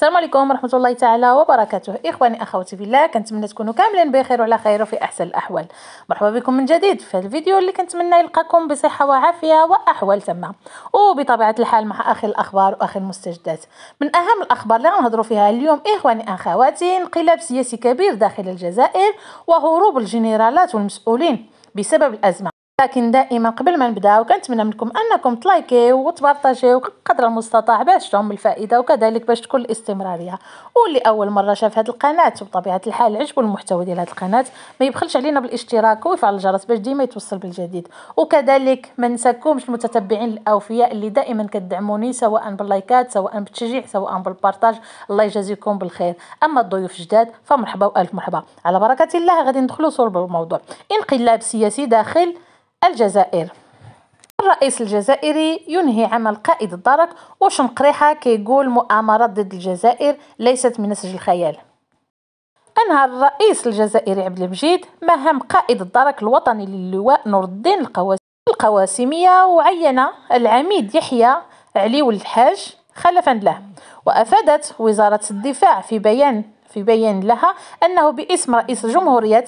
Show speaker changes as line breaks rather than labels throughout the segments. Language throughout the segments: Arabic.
السلام عليكم ورحمه الله تعالى وبركاته اخواني اخواتي في الله كنتمنى تكونوا كاملين بخير وعلى خير وفي احسن الاحوال مرحبا بكم من جديد في الفيديو اللي كنتمنى يلقاكم بصحه وعافيه واحوال تمام وبطبيعه الحال مع اخي الاخبار واخي المستجدات من اهم الاخبار اللي غنهضروا فيها اليوم اخواني اخواتي انقلاب سياسي كبير داخل الجزائر وهروب الجنرالات والمسؤولين بسبب الازمه لكن دائما قبل ما نبداو كنتمنى منكم انكم تلايكيو وتبارطاجيو قدر المستطاع باش تعم الفائده وكذلك باش تكون الاستمراريه واللي اول مره شاف هذه القناه وبطبيعه الحال عجبو المحتوى ديال هذه القناه ما يبخلش علينا بالاشتراك ويفعل الجرس باش ديما يتوصل بالجديد وكذلك ما نساكمش المتتبعين الاوفياء اللي دائما كدعموني سواء باللايكات سواء بالتشجيع سواء بالبارطاج الله يجازيكم بالخير اما الضيوف جداد فمرحبا والف مرحبا على بركه الله غادي ندخلوا صلب الموضوع انقلاب سياسي داخل الجزائر الرئيس الجزائري ينهي عمل قائد الدرك وشنقريحة كيقول مؤامرة ضد الجزائر ليست من نسج الخيال أنهى الرئيس الجزائري عبد المجيد مهام قائد الدرك الوطني للواء نور الدين القواسمية وعين العميد يحيى علي الحاج خلفا له وأفادت وزارة الدفاع في بيان في بيان لها أنه باسم رئيس جمهورية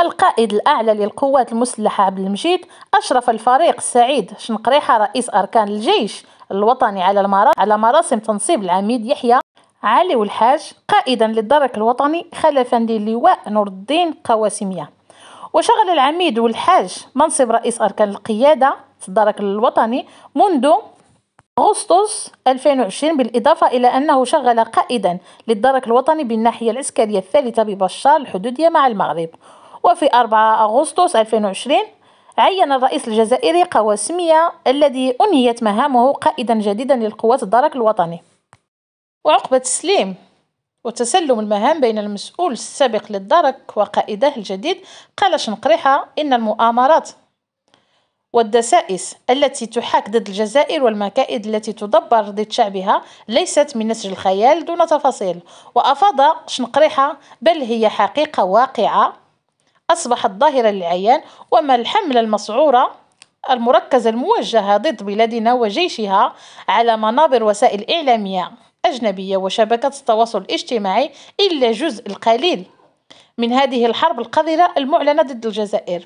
القائد الأعلى للقوات المسلحة عبد المجيد أشرف الفريق سعيد شنقريحة رئيس أركان الجيش الوطني على على مراسم تنصيب العميد يحيى علي والحاج قائدا للدرك الوطني خلفا للواء نور الدين قواسمية وشغل العميد والحاج منصب رئيس أركان القيادة في الدرك الوطني منذ أغسطس 2020 بالإضافة إلى أنه شغل قائدا للدرك الوطني بالناحية العسكرية الثالثة ببشار الحدودية مع المغرب وفي 4 أغسطس 2020 عين الرئيس الجزائري قواسمية الذي أنهيت مهامه قائدا جديدا للقوات الدرك الوطني وعقب تسليم وتسلم المهام بين المسؤول السابق للدرك وقائده الجديد قال شنقريحة إن المؤامرات والدسائس التي تحاك ضد الجزائر والمكائد التي تدبر ضد شعبها ليست من نسج الخيال دون تفاصيل وأفاض شنقريحة بل هي حقيقة واقعة أصبحت ظاهرة للعيان وما الحملة المسعورة المركزة الموجهة ضد بلادنا وجيشها على منابر وسائل إعلامية أجنبية وشبكة التواصل الاجتماعي إلا جزء القليل من هذه الحرب القذرة المعلنة ضد الجزائر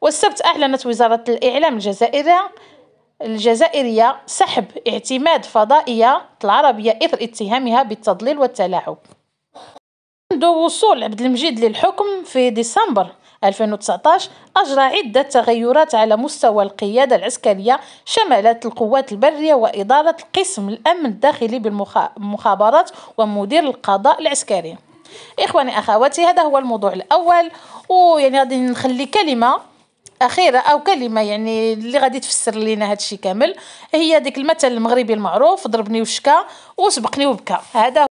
والسبت أعلنت وزارة الإعلام الجزائرية الجزائرية سحب اعتماد فضائية العربية إثر اتهامها بالتضليل والتلاعب منذ وصول عبد المجيد للحكم في ديسمبر 2019 أجرى عدة تغيرات على مستوى القيادة العسكرية شملت القوات البرية وإدارة قسم الأمن الداخلي بالمخابرات ومدير القضاء العسكري إخواني أخواتي هذا هو الموضوع الأول ويعني غادي نخلي كلمة أخيرة أو كلمة يعني اللي غادي تفسر لنا هذا كامل هي ديك المثل المغربي المعروف ضربني وشكا وسبقني وبكى هذا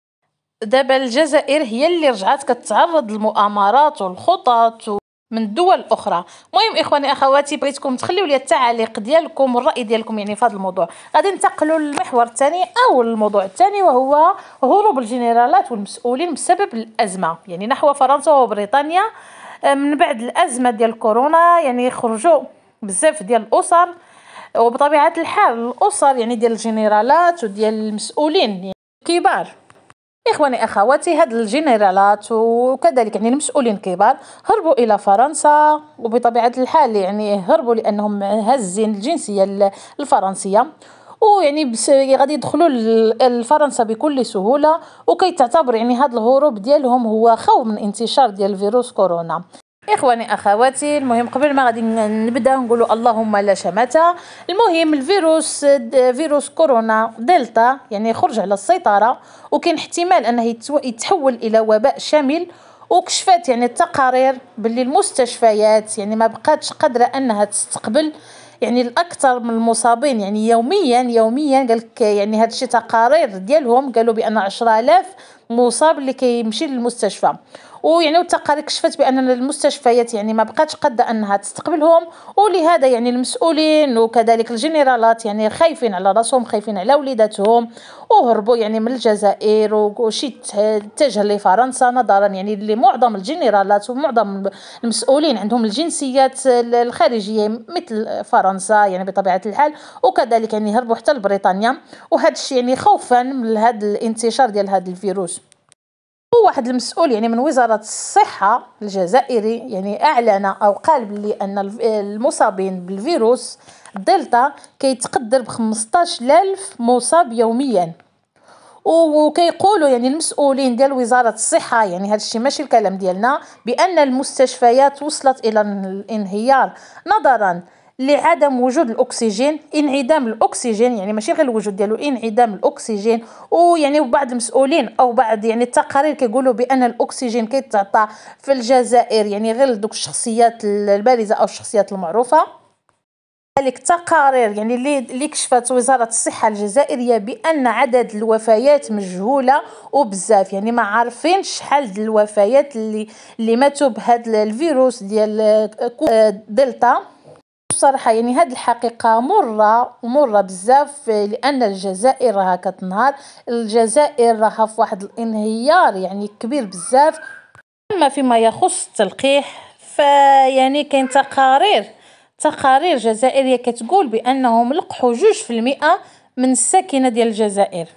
دابا الجزائر هي اللي رجعت كتعرض للمؤامرات والخطط من دول اخرى المهم اخواني اخواتي بغيتكم تخليو لي التعليق ديالكم والراي ديالكم يعني في هذا الموضوع غادي ننتقلوا للمحور الثاني او الموضوع الثاني وهو هروب الجنرالات والمسؤولين بسبب الازمه يعني نحو فرنسا وبريطانيا آه، من بعد الازمه ديال كورونا يعني خرجوا بزاف ديال الاسر وبطبيعه الحال الاسر يعني ديال الجنرالات وديال المسؤولين يعني كبار إخواني أخواتي هاد الجنرالات وكذلك يعني المسؤولين الكبار هربوا إلى فرنسا وبطبيعة الحال يعني هربوا لأنهم هازين الجنسية الفرنسية ويعني غادي يدخلوا لفرنسا بكل سهوله وكيتعتبر يعني هذا الهروب ديالهم هو خوف من انتشار ديال فيروس كورونا اخواني اخواتي المهم قبل ما غادي نبدا نقولوا اللهم لا شماتة المهم الفيروس فيروس كورونا دلتا يعني خرج على السيطره وكاين احتمال انه يتحول الى وباء شامل وكشفت يعني التقارير باللي المستشفيات يعني ما بقاتش قادره انها تستقبل يعني الاكثر من المصابين يعني يوميا يوميا قال لك يعني هاد الشيء تقارير ديالهم قالوا بان 10000 مصاب اللي كيمشي للمستشفى ويعني والتقارير كشفت بان المستشفيات يعني ما بقاتش قد انها تستقبلهم ولهذا يعني المسؤولين وكذلك الجنرالات يعني خايفين على راسهم خايفين على وليداتهم وهربوا يعني من الجزائر وشي اتجه لفرنسا نظرا يعني لمعظم الجنرالات ومعظم المسؤولين عندهم الجنسيات الخارجيه مثل فرنسا يعني بطبيعه الحال وكذلك يعني هربوا حتى لبريطانيا وهذا الشيء يعني خوفا من هذا الانتشار ديال هذا الفيروس واحد المسؤول يعني من وزارة الصحة الجزائري يعني أعلن أو قال بلي أن المصابين بالفيروس دلتا كيتقدر ب 15000 مصاب يوميا وكيقولوا يعني المسؤولين ديال وزاره الصحه يعني هذا الشيء ماشي الكلام ديالنا بان المستشفيات وصلت الى الانهيار نظرا لعدم وجود الاكسجين انعدام الاكسجين يعني ماشي غير الوجود ديالو انعدام الاكسجين ويعني بعض المسؤولين او بعض يعني التقارير كيقولوا بان الاكسجين كيتعطى في الجزائر يعني غير دوك الشخصيات البارزه او الشخصيات المعروفه ذلك تقارير يعني اللي كشفت وزارة الصحة الجزائرية بأن عدد الوفيات مجهولة وبزاف يعني ما عارفين شحال الوفيات اللي اللي ماتوا بهذا الفيروس ديال دلتا بصراحة يعني هاد الحقيقة مرة ومرة بزاف لأن الجزائر راها كتنهار الجزائر راها في واحد الانهيار يعني كبير بزاف أما فيما يخص التلقيح فيعني كاين تقارير تقارير جزائرية كتقول بأنهم لقحوا جوج في المئة من الساكنة ديال الجزائر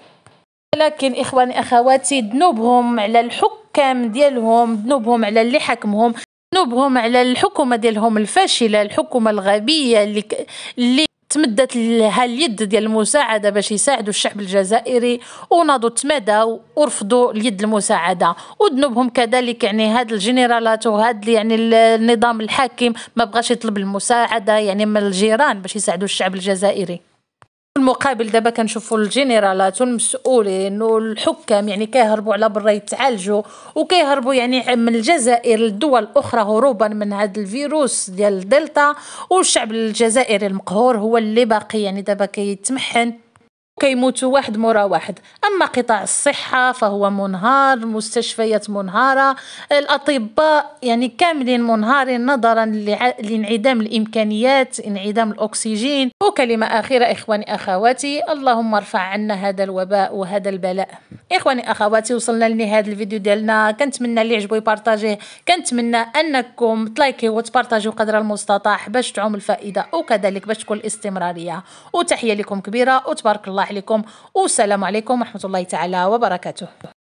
لكن إخواني أخواتي ذنوبهم على الحكام ديالهم ذنوبهم على اللي حكمهم نوبهم على الحكومه ديالهم الفاشله الحكومه الغبيه اللي ك... اللي تمدت لها اليد ديال المساعده باش يساعدوا الشعب الجزائري وناضوا تمادوا ورفضوا اليد المساعده وذنوبهم كذلك يعني هاد الجنرالات وهاد يعني النظام الحاكم ما بغاش يطلب المساعده يعني من الجيران باش يساعدوا الشعب الجزائري المقابل دابا كنشوفوا الجنرالات والمسؤولين والحكام يعني كيهربوا على برا يتعالجوا وكيهربوا يعني من الجزائر لدول اخرى هروبا من هذا الفيروس ديال الدلتا والشعب الجزائري المقهور هو اللي باقي يعني دابا كيتمحن كيموتوا واحد مورا واحد اما قطاع الصحه فهو منهار المستشفيات منهاره الاطباء يعني كاملين منهارين نظرا لانعدام الامكانيات انعدام الاكسجين وكلمه اخيره اخواني اخواتي اللهم ارفع عنا هذا الوباء وهذا البلاء اخواني اخواتي وصلنا لنهايه الفيديو ديالنا كنتمنى اللي عجبو يبارطاجيه كنتمنى انكم تلايكيو وتبارطاجيو قدر المستطاع باش تعم الفائده وكذلك باش تكون الاستمراريه وتحيه لكم كبيره وتبارك الله عليكم والسلام عليكم ورحمة الله تعالى وبركاته